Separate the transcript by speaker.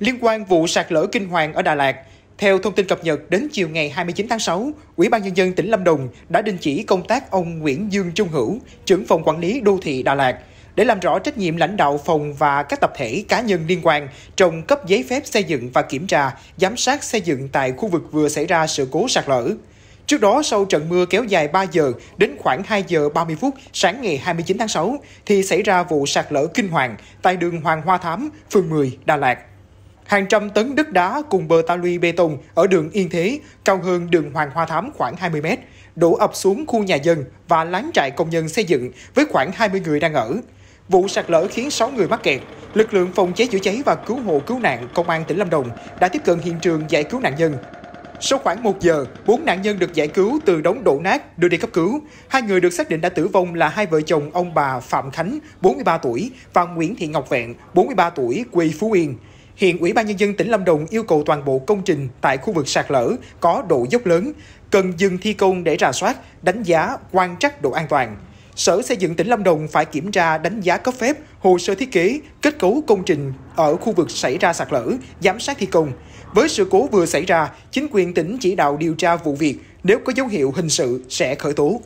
Speaker 1: Liên quan vụ sạt lở kinh hoàng ở Đà Lạt, theo thông tin cập nhật đến chiều ngày 29 tháng 6, Ủy ban nhân dân tỉnh Lâm Đồng đã đình chỉ công tác ông Nguyễn Dương Trung Hữu, trưởng phòng quản lý đô thị Đà Lạt để làm rõ trách nhiệm lãnh đạo phòng và các tập thể cá nhân liên quan trong cấp giấy phép xây dựng và kiểm tra, giám sát xây dựng tại khu vực vừa xảy ra sự cố sạt lở. Trước đó, sau trận mưa kéo dài 3 giờ đến khoảng 2 giờ 30 phút sáng ngày 29 tháng 6, thì xảy ra vụ sạt lở kinh hoàng tại đường Hoàng Hoa Thám, phường 10, Đà Lạt. Hàng trăm tấn đất đá cùng bờ ta luy bê tông ở đường Yên Thế, cao hơn đường Hoàng Hoa Thám khoảng 20 mét, đổ ập xuống khu nhà dân và lán trại công nhân xây dựng với khoảng 20 người đang ở. Vụ sạt lở khiến 6 người mắc kẹt. Lực lượng phòng cháy chữa cháy và cứu hộ cứu nạn Công an tỉnh Lâm Đồng đã tiếp cận hiện trường giải cứu nạn nhân. Sau khoảng 1 giờ, 4 nạn nhân được giải cứu từ đống đổ nát đưa đi cấp cứu. Hai người được xác định đã tử vong là hai vợ chồng ông bà Phạm Khánh, 43 tuổi và Nguyễn Thị Ngọc Vẹn, 43 tuổi, quê Phú Yên. Hiện Ủy ban Nhân dân tỉnh Lâm Đồng yêu cầu toàn bộ công trình tại khu vực sạt lở có độ dốc lớn, cần dừng thi công để rà soát, đánh giá, quan trắc độ an toàn. Sở Xây dựng tỉnh Lâm Đồng phải kiểm tra đánh giá cấp phép, hồ sơ thiết kế, kết cấu công trình ở khu vực xảy ra sạt lở, giám sát thi công. Với sự cố vừa xảy ra, chính quyền tỉnh chỉ đạo điều tra vụ việc, nếu có dấu hiệu hình sự sẽ khởi tố.